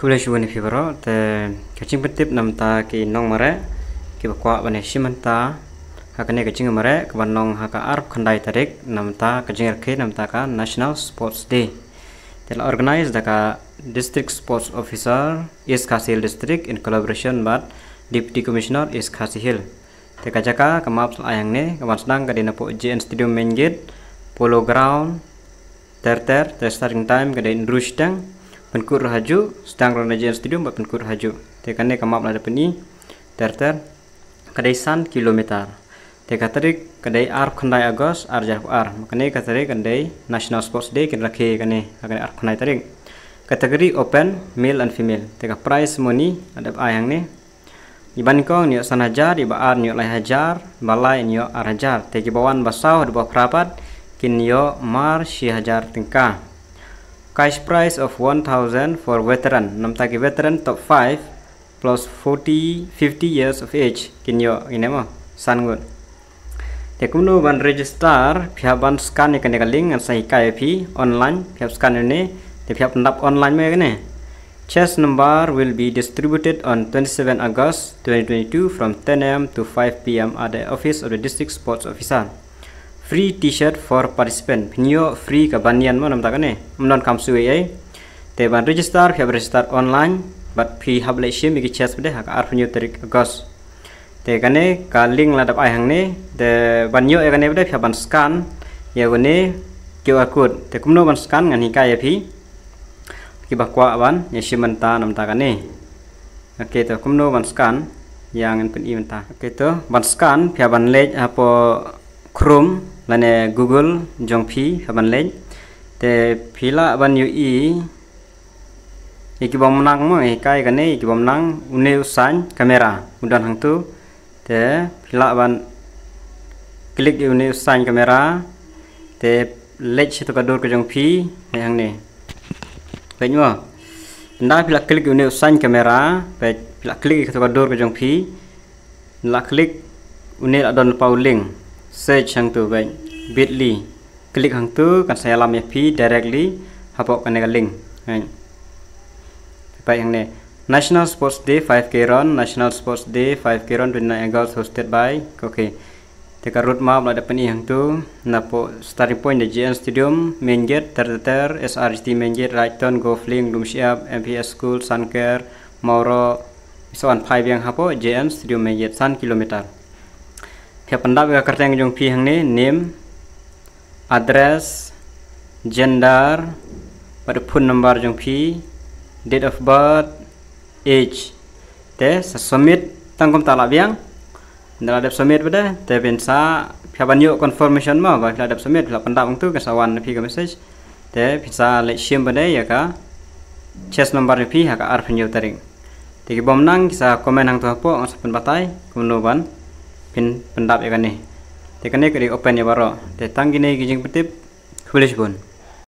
shi shubani fibro te kacing petip namta ki nong mare ki bakwa bane simanta hakane kacing mare Nong haka arp kandai tarik namta kacing nam namta ka national sports day organize organized daka district sports officer is kasil district in collaboration with deputy commissioner is kasihil te kajaka kamaps ayang ne Kawan Sedang kadina po JN stadium main gate polo ground terter ter starting time kadain rush dang penkur haju sedang rona jen studio mbak penkur haju Teka-ne, kamap lada peni terter kedai san kilometer Teka katari kedai ar khandai agos ar jar ar makane katari kadai national sports day kin ke kane kane ar khandai tarik kategori open male and female Teka price money apa ayang ne iban kong niyo san hajar iba ar niyo lai hajar balai niyo ar hajar Teki bawan basau dua kerapat, kin mar si hajar tingkah Cash prize of 1000 for veteran. Namtaki veteran top 5 plus 40 50 years of age. Kinyo inema sangun. Tekumno ban register pihak ban scan ikan ikan link ngan sahi kaya pi online pihak scan ini te pihak pendap online me kene. Chess number will be distributed on 27 August 2022 from 10 a.m. to 5 p.m. at the office of the district sports officer free t-shirt for participant new free ke banian mo namta kane mnon kamsu ai te ban register via register online but phi hable shim gi chas bde hak arf new tarik agos te kane ka link la dap ai hang ne de banyo e kane bde phi ban scan ye gone QR akut. te no ban scan ngan hika ye phi ki kwa ban ye shiman ta namta kane oke to no ban scan yang pen i ta oke to ban scan via ban lej apo Chrome mane google jong phi haban le te phila ban yu i ikibom nang mo kai gane ikibom nang une usan kamera udan hang tu te phila ban klik une usan kamera te lech to kadur dor ko jong ne hang ne pe nyo nda phila klik une usan kamera pe phila klik to kadur dor ko jong la klik une adon pau link search hang tu baik. bitly klik hang tu kan saya lam fp directly hapok kan link baik. Baik yang ne National Sports Day 5K Run National Sports Day 5K Run 29 August hosted by okay Teka roadmap lah dapat yang tu Napo starting point the JM Stadium Main gate terter SRT main gate right turn go fling room siap MPS School Suncare Mauro on 5 yang hapo JM Stadium main gate 1 kilometer Ya pendap ya kerja yang jumpi yang ni name, address, gender, pada pun nombor jumpi, date of birth, age. Teh sah submit tangkum talak biang. Dalam dap submit pada teh bensa. Pihak banyu confirmation mah bagi dalam dap submit dalam pendap untuk kesawan nafi ke message. Teh bensa leh siem pada ya ka. chest nombor jumpi ya ka arfin jauh tering. Tiga bom nang kisah komen hang tuh apa? Masukin batai, kumpul ban pin pendap ya kan nih tekan nih open ya baro Tekan gini gijing petip kulis pun.